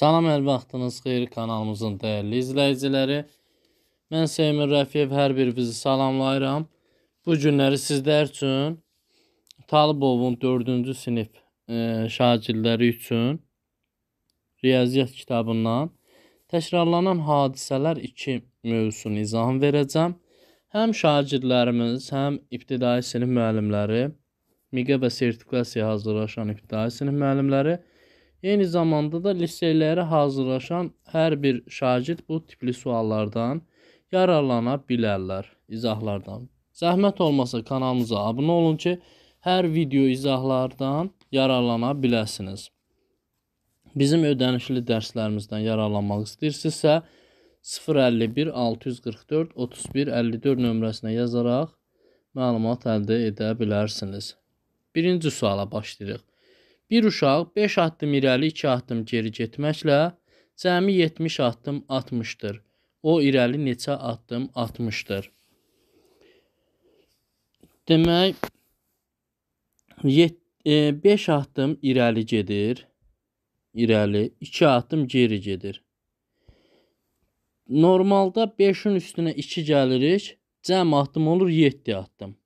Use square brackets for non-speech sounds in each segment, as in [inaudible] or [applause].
Salam, hər vaxtınız xeyir kanalımızın dəyərli izləyiciləri. Mən Seymur Rəfiyev hər birinizi salamlayıram. Bu günləri sizlər üçün Talibovun 4-cü sinif e, şagirdləri üçün riyaziyyat kitabından təkrarlanan hadisələr 2 mövzusunu izah verəcəm. Həm şagirdlərimiz, həm ibtidai sinif müəllimləri, MİQə və sertifikasiya hazırlaşan ibtidai sinif müəllimləri Eyni zamanda da liseylərə hazırlaşan hər bir şagird bu tipli suallardan yararlana bilərlər, izahlardan. Zəhmət olmasa kanalımıza abunə olun ki, hər video izahlardan yararlana biləsiniz. Bizim ödənişli dərslərimizdən yararlanmaq istəyirsinizsə 051 644 31 54 nömrəsinə yazaraq məlumat əldə edə bilərsiniz. Birinci suala başlayırıq. Bir uşaq 5 addım irəli, 2 addım geri getməklə cəmi 70 addım atmışdır. O irəli neçə addım atmışdır? Demək 5 e, addım irəli gedir. İrəli 2 addım geri gedir. Normalda 5-in üstünə 2 gəlirik. Cəm addım olur 7 addım.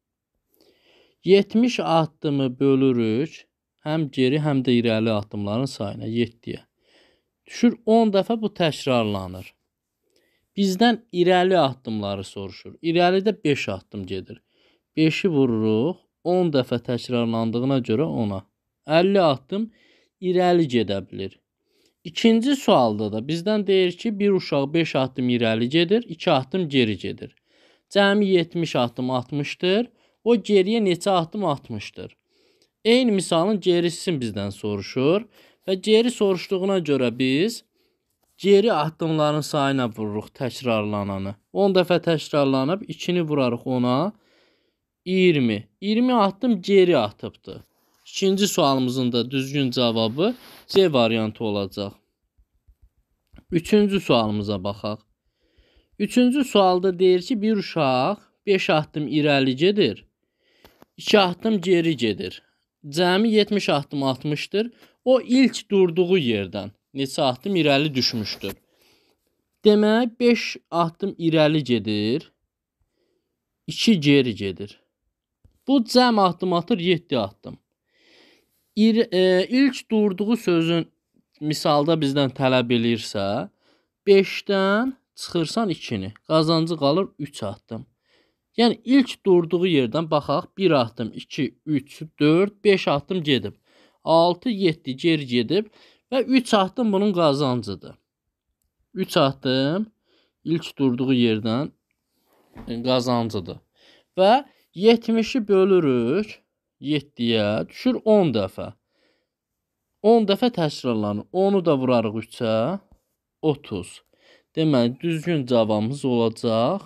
70 addımı bölürük həm geri, həm də irəli addımların sayına 7-yə düşür. 10 dəfə bu təkrarlanır. Bizdən irəli addımları soruşur. İrəlidə 5 addım gedir. 5-i vururuq. 10 dəfə təkrarlandığına görə 10-a. 50 addım irəli gedə bilir. İkinci sualda da bizdən deyir ki, bir uşaq 5 addım irəli gedir, 2 addım geri gedir. Cəmi 70 addım atmışdır. O geriyə neçə addım atmışdır? Eyni misalın gerisin bizdən soruşur və geri soruşduğuna görə biz geri addımların sayına vururuq təkrarlananı. 10 dəfə təkrarlanıb 2-ni vurarıq ona. 20. 20 addım geri atıbdı. İkinci sualımızın da düzgün cavabı C variantı olacaq. Üçüncü sualımıza baxaq. Üçüncü sualda deyir ki, bir uşaq 5 addım irəli gedir, 2 addım geri gedir cəmi 70 addım atmışdır. O ilk durduğu yerdən neçə addım irəli düşmüşdür. Demək 5 addım irəli gedir, 2 geri gedir. Bu cəm addım atır 7 addım. İr, e, ilk durduğu sözün misalda bizdən tələb eləyirsə, 5-dən çıxırsan 2-ni. Qazancı qalır 3 addım. Yəni ilk durduğu yerdən baxaq, 1 addım, 2, 3, 4, 5 addım gedib. 6, 7 geri gedib və 3 addım bunun qazancıdır. 3 addım ilk durduğu yerdən e, qazancıdır. Və 70-i bölürük 7-yə, düşür 10 dəfə. 10 dəfə təkrarlanır. 10-u da vurarıq 3-ə, 30. Deməli, düzgün cavabımız olacaq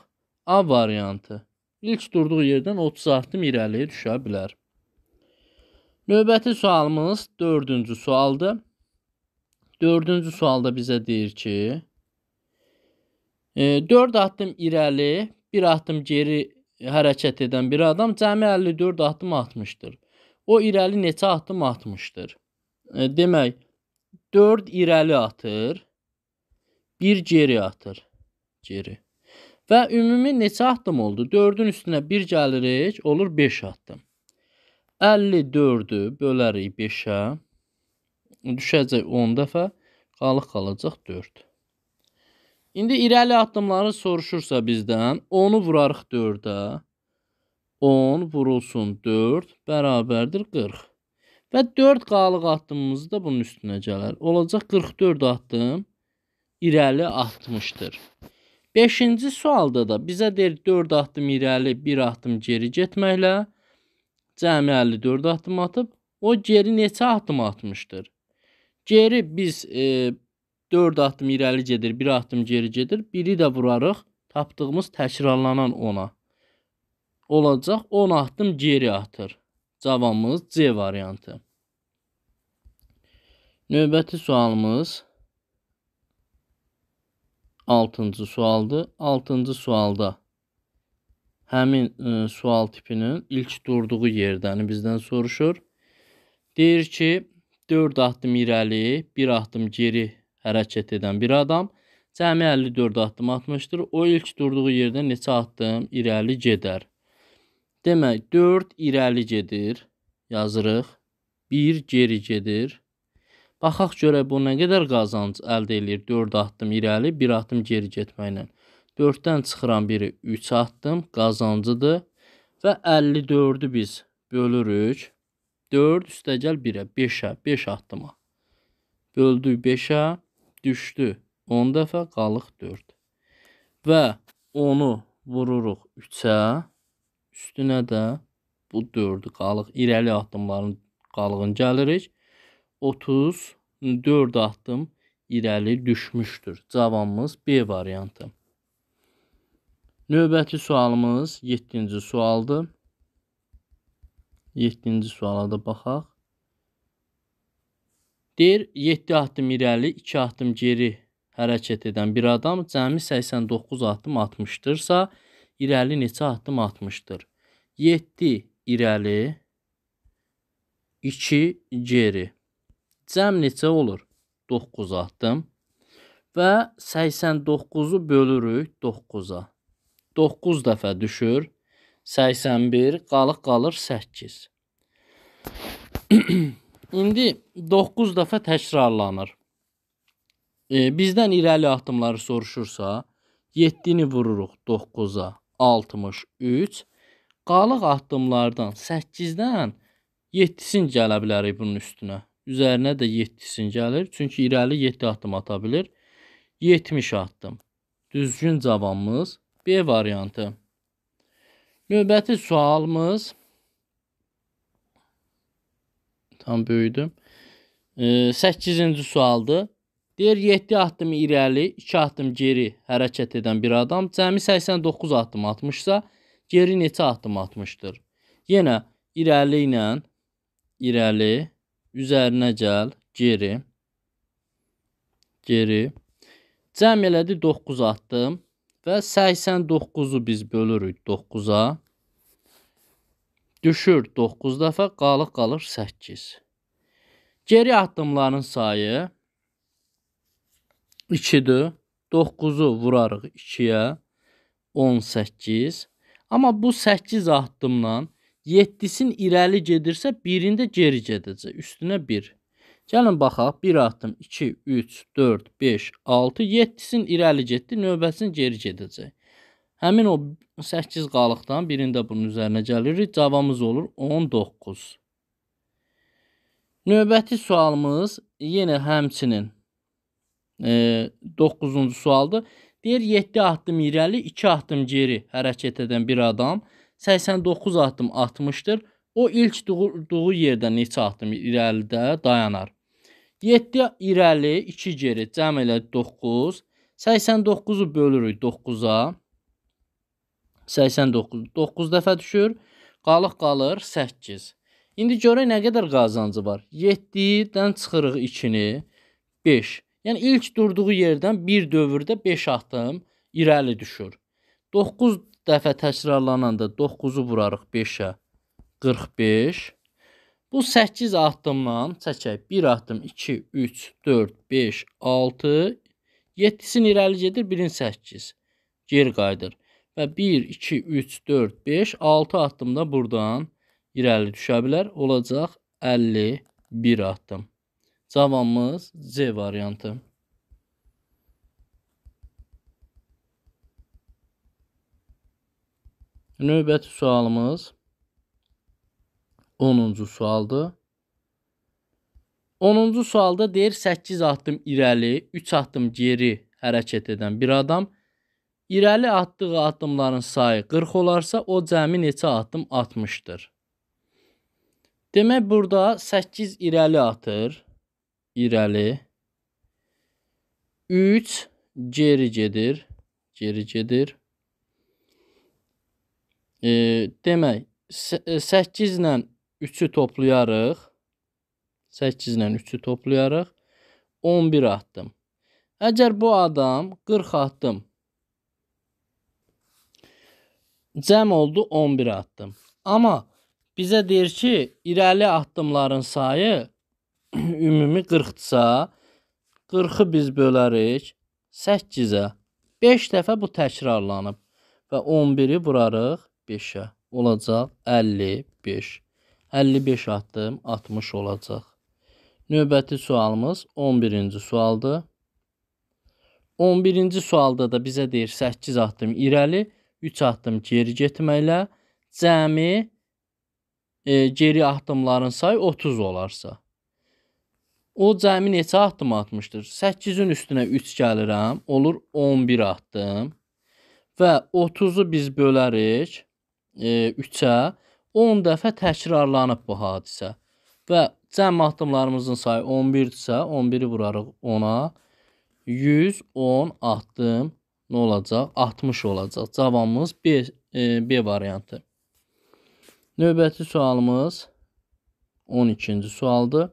A variantı ilk durduğu yerdən 30 addım irəliyə düşə bilər. Növbəti sualımız 4-cü sualdır. 4-cü sualda bizə deyir ki, 4 e, addım irəli, 1 addım geri hərəkət edən bir adam cəmi 54 addım atmışdır. O irəli neçə addım atmışdır? E, demək, 4 irəli atır, 1 geri atır. Geri. Və ümumi neçə addım oldu? 4-ün üstünə 1 gəlirik, olur 5 addım. 54-ü bölərik 5-ə. Düşəcək 10 dəfə, qalıq qalacaq 4. İndi irəli addımları soruşursa bizdən, 10-u vurarıq 4-ə. 10 vurulsun 4 bərabərdir 40. Və 4 qalıq addımımız da bunun üstünə gələr. Olacaq 44 addım irəli atmışdır. Beşinci sualda da bizə deyir 4 addım irəli, 1 addım geri getməklə cəmi 54 addım atıb, o geri neçə addım atmışdır? Geri biz e, 4 addım irəli gedir, 1 addım geri gedir. Biri də vurarıq tapdığımız təkrarlanan 10-a. Olacaq 10 addım geri atır. Cavabımız C variantı. Növbəti sualımız 6-cı sualdır. 6-cı sualda həmin ə, e, sual tipinin ilk durduğu yerdəni yəni bizdən soruşur. Deyir ki, 4 addım irəli, 1 addım geri hərəkət edən bir adam cəmi 54 addım atmışdır. O ilk durduğu yerdə neçə addım irəli gedər? Demək, 4 irəli gedir, yazırıq. 1 geri gedir. Baxaq görək bu nə qədər qazanc əldə eləyir 4 addım irəli, 1 addım geri getməklə. 4-dən çıxıran biri 3 addım qazancıdır və 54-ü biz bölürük. 4 üstəgəl 1-ə, 5-ə, 5 addıma. Böldük 5-ə, düşdü 10 dəfə, qalıq 4. Və 10-u vururuq 3-ə, üstünə də bu 4-ü qalıq irəli addımların qalığını gəlirik. 34 addım irəli düşmüşdür. Cavabımız B variantı. Növbəti sualımız 7-ci sualdır. 7-ci suala da baxaq. Deyir 7 addım irəli, 2 addım geri hərəkət edən bir adam cəmi 89 addım atmışdırsa, irəli neçə addım atmışdır? 7 irəli, 2 geri. Cəm neçə olur? 9 atdım. Və 89-u bölürük 9-a. 9 dəfə düşür. 81, qalıq qalır 8. [clears throat] İndi 9 dəfə təkrarlanır. E, bizdən irəli addımları soruşursa, 7-ni vururuq 9-a, 63. Qalıq addımlardan 8-dən 7-sini gələ bilərik bunun üstünə. Üzərinə də 7-sini gəlir. Çünki irəli 7 addım ata bilir. 70 addım. Düzgün cavabımız B variantı. Növbəti sualımız tam böyüdüm. 8-ci sualdır. Deyir 7 addım irəli, 2 addım geri hərəkət edən bir adam cəmi 89 addım atmışsa, geri neçə addım atmışdır? Yenə irəli ilə irəli üzərinə gəl, geri, geri. Cəm elədi 9 atdım və 89-u biz bölürük 9-a. Düşür 9 dəfə, qalıq qalır 8. Geri addımların sayı 2-dir. 9-u vurarıq 2-yə 18. Amma bu 8 addımla 7-sin irəli gedirsə, birində geri gedəcək. Üstünə 1. Gəlin baxaq. 1 addım, 2, 3, 4, 5, 6, 7-sin irəli getdi, növbəsini geri gedəcək. Həmin o 8 qalıqdan birində bunun üzərinə gəlirik. Cavabımız olur 19. Növbəti sualımız yenə həmçinin e, 9-cu sualdır. Deyir 7 addım irəli, 2 addım geri hərəkət edən bir adam 89 addım atmışdır. O ilk durduğu yerdə neçə addım irəlidə dayanar. 7 irəli, 2 geri, cəm elə 9. 89-u bölürük 9-a. 89 9 dəfə düşür. Qalıq qalır 8. İndi görək nə qədər qazancı var. 7-dən çıxırıq 2-ni. 5. Yəni ilk durduğu yerdən bir dövrdə 5 addım irəli düşür. 9 dəfə təkrarlananda 9-u vurarıq 5-ə. 45. Bu 8 addımdan çəkək. 1 addım, 2, 3, 4, 5, 6, 7-sini irəli gedir, 1-in 8. Geri qayıdır. Və 1, 2, 3, 4, 5, 6 addımda buradan irəli düşə bilər. Olacaq 51 addım. Cavabımız C variantı. Növbəti sualımız 10-cu sualdır. 10-cu sualda deyir 8 addım irəli, 3 addım geri hərəkət edən bir adam irəli atdığı addımların sayı 40 olarsa, o cəmi neçə addım atmışdır? Demək burada 8 irəli atır, irəli 3 geri gedir, geri gedir. E, demək 8 ilə 3-ü toplayarıq. 8 ilə 3-ü toplayarıq. 11 addım. Əgər bu adam 40 addım cəm oldu 11 addım. Amma bizə deyir ki, irəli addımların sayı [clears throat] ümumi 40-dsa, 40-ı biz bölərik 8-ə. 5 dəfə bu təkrarlanıb və 11-i vurarıq 5-ə olacaq 55. 55 addım 60 olacaq. Növbəti sualımız 11-ci sualdır. 11-ci sualda da bizə deyir 8 addım irəli, 3 addım geri getməklə cəmi e, geri addımların sayı 30 olarsa. O cəmi neçə addım atmışdır? 8-in üstünə 3 gəlirəm, olur 11 addım. Və 30-u biz bölərik 3-ə e, 10 dəfə təkrarlanıb bu hadisə. Və cəm addımlarımızın sayı 11-dirsə, 11-i vurarıq 10-a. 110 addım nə olacaq? 60 olacaq. Cavabımız B, e, B variantı. Növbəti sualımız 12-ci sualdır.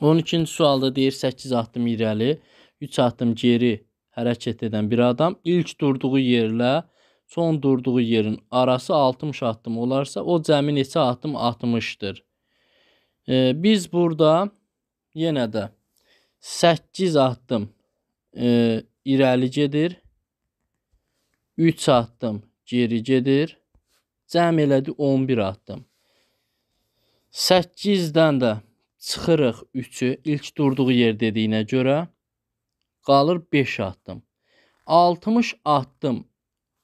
12-ci sualda deyir 8 addım irəli, 3 addım geri hərəkət edən bir adam ilk durduğu yerlə son durduğu yerin arası 60 addım olarsa o cəmi neçə addım 60-dır. E, biz burada yenə də 8 addım e, irəli gedir. 3 addım geri gedir. Cəm elədi 11 addım. 8-dən də çıxırıq 3-ü ilk durduğu yer dediyinə görə qalır 5 addım. 60 addım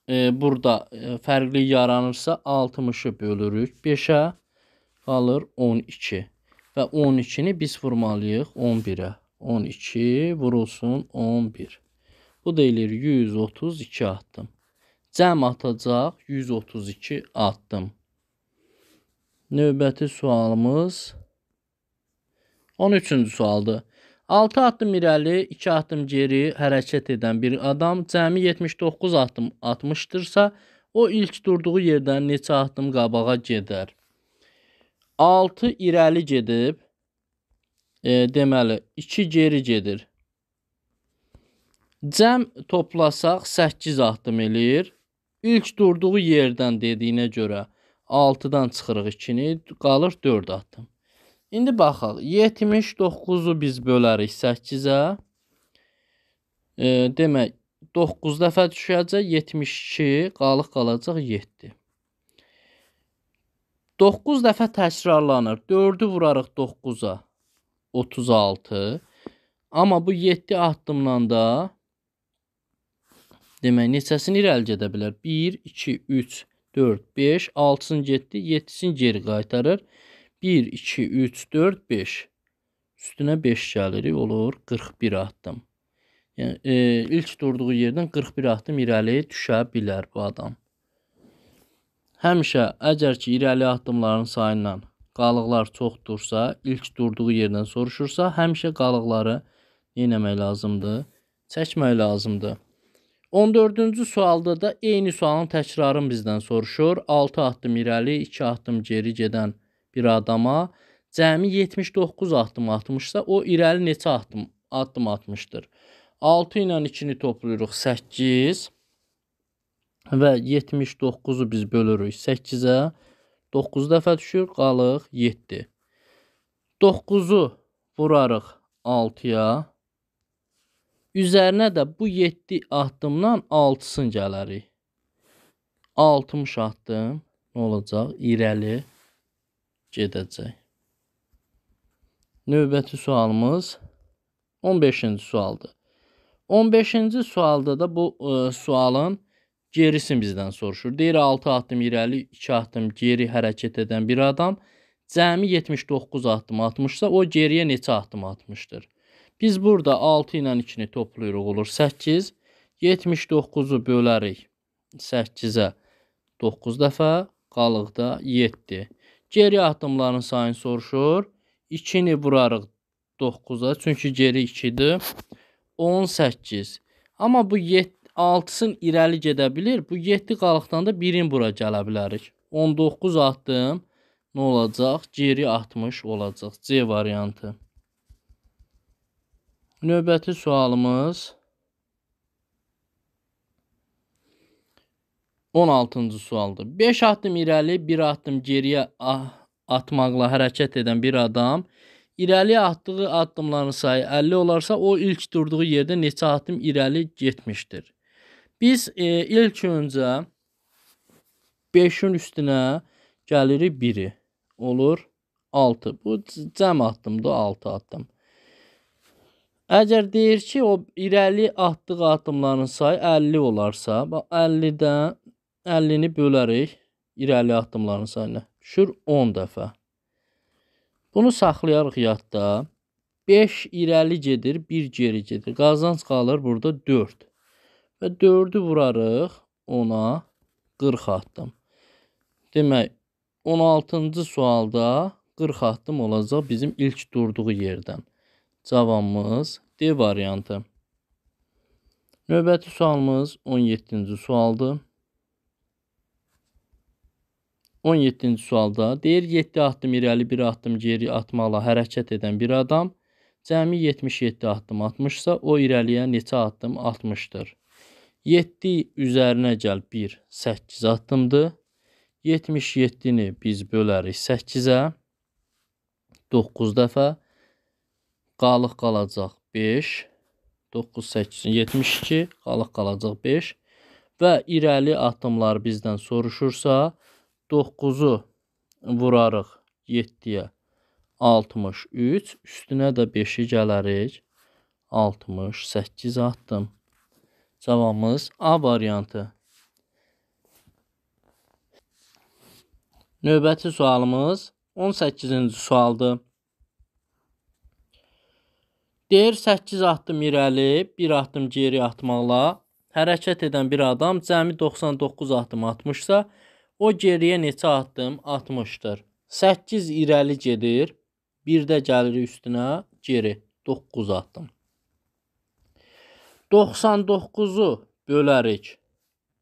e, burada e, fərqlik yaranırsa 60-ı bölürük 5-ə qalır 12. Və 12-ni biz vurmalıyıq 11-ə. 12 vurulsun 11. Bu deyilir 132 addım. Cəm atacaq 132 addım. Növbəti sualımız 13-cü sualdır. 6 addım irəli, 2 addım geri hərəkət edən bir adam cəmi 79 addım atmışdırsa, o ilk durduğu yerdən neçə addım qabağa gedər? 6 irəli gedib, e, deməli 2 geri gedir. Cəm toplasaq 8 addım eləyir. İlk durduğu yerdən dediyinə görə 6-dan çıxırıq 2-ni, qalır 4 addım. İndi baxaq. 79-u biz bölərik 8-ə. E, demək 9 dəfə düşəcək 72, qalıq qalacaq 7. 9 dəfə təkrarlanır. 4-ü vurarıq 9-a. 36. Amma bu 7 addımdan da demək neçəsini irəli gedə bilər? 1 2 3 4 5 6-sını getdi, 7-sini geri qaytarır. 1, 2, 3, 4, 5. Üstünə 5 gəlirik, olur 41 addım. Yəni e, ilk durduğu yerdən 41 addım irəli düşə bilər bu adam. Həmişə əgər ki irəli addımların sayı ilə qalıqlar çoxdursa, ilk durduğu yerdən soruşursa, həmişə qalıqları yenəmək lazımdır, çəkmək lazımdır. 14-cü sualda da eyni sualın təkrarını bizdən soruşur. 6 addım irəli, 2 addım geri gedən bir adama cəmi 79 addım atmışsa, o irəli neçə addım addım atmışdır? 6 ilə 2-ni toplayırıq 8 və 79-u biz bölürük 8-ə. 9 dəfə düşür, qalıq 7. 9-u vurarıq 6-ya. Üzərinə də bu 7 addımdan 6-sını gələrik. 60 addım nə olacaq? İrəli gedəcək. Növbəti sualımız 15-ci sualdır. 15-ci sualda da bu ə, e, sualın gerisini bizdən soruşur. Deyir 6 addım irəli, 2 addım geri hərəkət edən bir adam cəmi 79 addım atmışsa, o geriyə neçə addım atmışdır? Biz burada 6 ilə 2-ni toplayırıq, olur 8. 79-u bölərik 8-ə 9 dəfə, qalıqda 7. Geri addımların sayını soruşur. 2-ni vurarıq 9-a, çünki geri 2-dir. 18. Amma bu 6-sını irəli gedə bilir. Bu 7 qalıqdan da 1-in bura gələ bilərik. 19 addım nə olacaq? Geri 60 olacaq. C variantı. Növbəti sualımız 16-cı sualdır. 5 addım irəli, 1 addım geriyə ah, atmaqla hərəkət edən bir adam irəli atdığı addımların sayı 50 olarsa, o ilk durduğu yerdə neçə addım irəli getmişdir? Biz e, ilk öncə 5-in üstünə gəlirik 1-i. Olur 6. Bu cəm addımdır, 6 addım. Əgər deyir ki, o irəli atdığı addımların sayı 50 olarsa, 50-dən 50-ni bölərək irəli addımların sayına. Düşür 10 dəfə. Bunu saxlayarıq yadda. 5 irəli gedir, 1 geri gedir. Qazanc qalır burada 4. Və 4-ü vurarıq 10-a 40 addım. Demək 16-cı sualda 40 addım olacaq bizim ilk durduğu yerdən. Cavabımız D variantı. Növbəti sualımız 17-ci sualdır. 17-ci sualda deyir 7 addım irəli, 1 addım geri atmaqla hərəkət edən bir adam cəmi 77 addım atmışsa, o irəliyə neçə addım atmışdır? 7 üzərinə gəl 1 8 addımdır. 77-ni biz bölərik 8-ə. 9 dəfə qalıq qalacaq 5. 9 8 72 qalıq qalacaq 5 və irəli addımlar bizdən soruşursa, 9-u vurarıq 7-yə 63, üstünə də 5-i gələrik 68 atdım. Cavabımız A variantı. Növbəti sualımız 18-ci sualdır. Deyir 8 addım irəli, 1 addım geri atmaqla hərəkət edən bir adam cəmi 99 addım atmışsa, O geriyə neçə addım atmışdır? 8 irəli gedir, bir də gəlir üstünə geri 9 addım. 99-u bölərik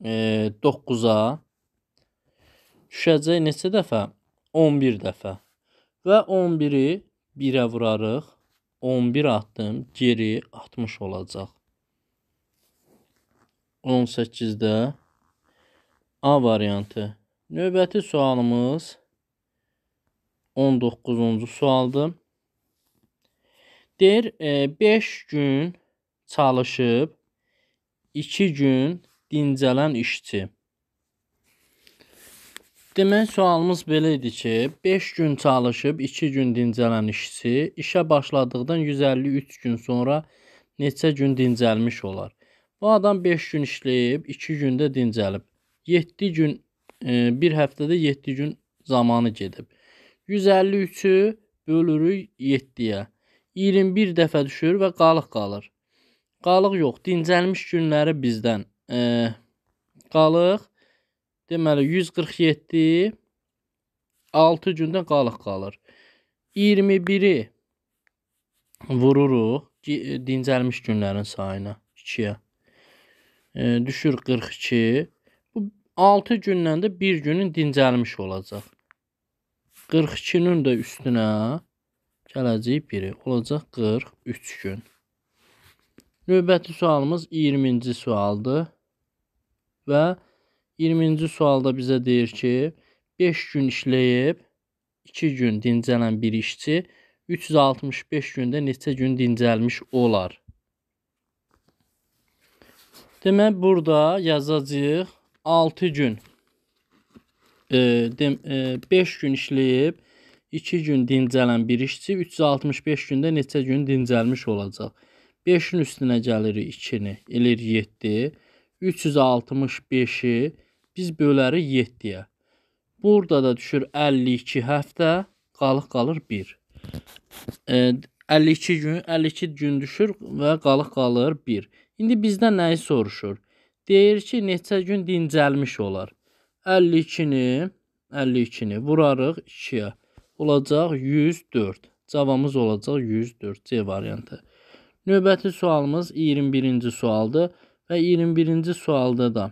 e, 9-a. Düşəcək neçə dəfə? 11 dəfə. Və 11-i 1-ə vurarıq. 11 addım geri 60 olacaq. 18-də A variantı Növbəti sualımız 19-cu sualdır. Deyir, 5 e, gün çalışıb 2 gün dincələn işçi. Demək sualımız belə idi ki, 5 gün çalışıb 2 gün dincələn işçi işə başladıqdan 153 gün sonra neçə gün dincəlmiş olar? Bu adam 5 gün işləyib, 2 gündə dincəlib. 7 gün E, bir həftədə 7 gün zamanı gedib. 153-ü bölürük 7-yə. 21 dəfə düşür və qalıq qalır. Qalıq yox, dincəlmiş günləri bizdən. E, qalıq deməli 147 6 gündə qalıq qalır. 21-i vururuq dincəlmiş günlərin sayına 2-yə. E, düşür 42, 6 gündən də 1 günün dincəlmiş olacaq. 42-nin də üstünə gələcək 1-i olacaq 43 gün. Növbəti sualımız 20-ci sualdır. Və 20-ci sualda bizə deyir ki, 5 gün işləyib 2 gün dincələn bir işçi 365 gündə neçə gün dincəlmiş olar? Demək, burada yazacağıq 6 gün e, dem, e, 5 gün işləyib 2 gün dincələn bir işçi 365 gündə neçə gün dincəlmiş olacaq? 5-in üstünə gəlirik 2-ni, eləyir 7. 365-i biz bölərik 7-yə. Burada da düşür 52 həftə, qalıq qalır 1. E, 52 gün, 52 gün düşür və qalıq qalır 1. İndi bizdən nəyi soruşur? Deyir ki, neçə gün dincəlmiş olar. 52-ni 52-ni vurarıq 2-yə. Olacaq 104. Cavabımız olacaq 104 C variantı. Növbəti sualımız 21-ci sualdır və 21-ci sualda da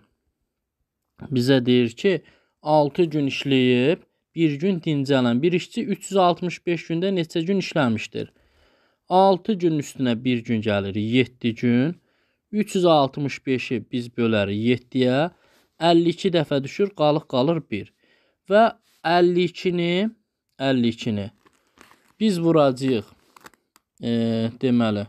bizə deyir ki, 6 gün işləyib, 1 gün dincələn bir işçi 365 gündə neçə gün işləmişdir? 6 gün üstünə 1 gün gəlir, 7 gün. 365-i biz bölərik 7-yə. 52 dəfə düşür, qalıq qalır 1. Və 52-ni 52-ni biz vuracağıq. E, deməli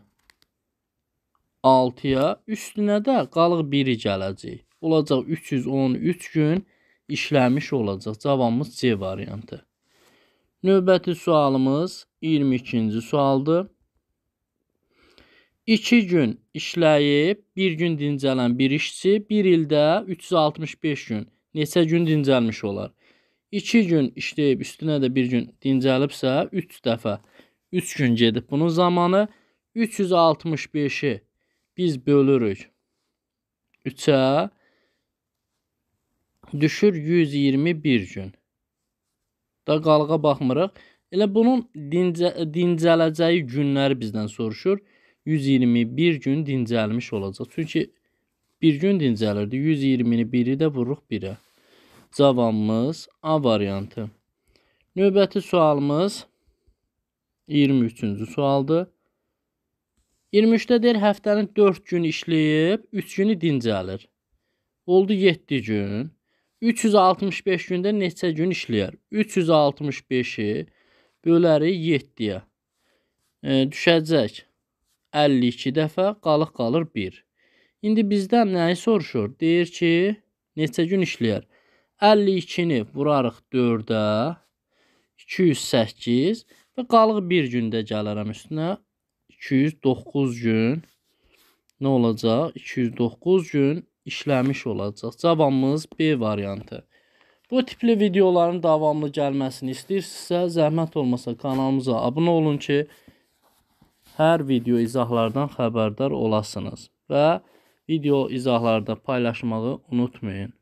6-ya, üstünə də qalıq 1-i gələcək. Olacaq 313 gün işləmiş olacaq. Cavabımız C variantı. Növbəti sualımız 22-ci sualdır. İki gün işləyib, bir gün dincələn bir işçi bir ildə 365 gün neçə gün dincəlmiş olar? 2 gün işləyib, üstünə də bir gün dincəlibsə, 3 dəfə 3 gün gedib. Bunun zamanı 365-i biz bölürük 3-ə düşür 121 gün. Da qalığa baxmırıq. Elə bunun dincə, dincələcəyi günləri bizdən soruşur. 121 gün dincəlmiş olacaq. Çünki bir gün dincəlirdi. 120-ni biri də vururuq 1-ə. Cavabımız A variantı. Növbəti sualımız 23-cü sualdır. 23-də deyir həftənin 4 gün işləyib, 3 günü dincəlir. Oldu 7 gün. 365 gündə neçə gün işləyər? 365-i bölərik 7-yə. E, düşəcək 52 dəfə, qalıq qalır 1. İndi bizdən nəyi soruşur? Deyir ki, neçə gün işləyər? 52-ni vurarıq 4-ə, 208 və qalıq 1 gündə gələrəm üstünə 209 gün nə olacaq? 209 gün işləmiş olacaq. Cavabımız B variantı. Bu tipli videoların davamlı gəlməsini istəyirsinizsə, zəhmət olmasa kanalımıza abunə olun ki, hər video izahlardan xəbərdar olasınız və video izahlarda paylaşmağı unutmayın.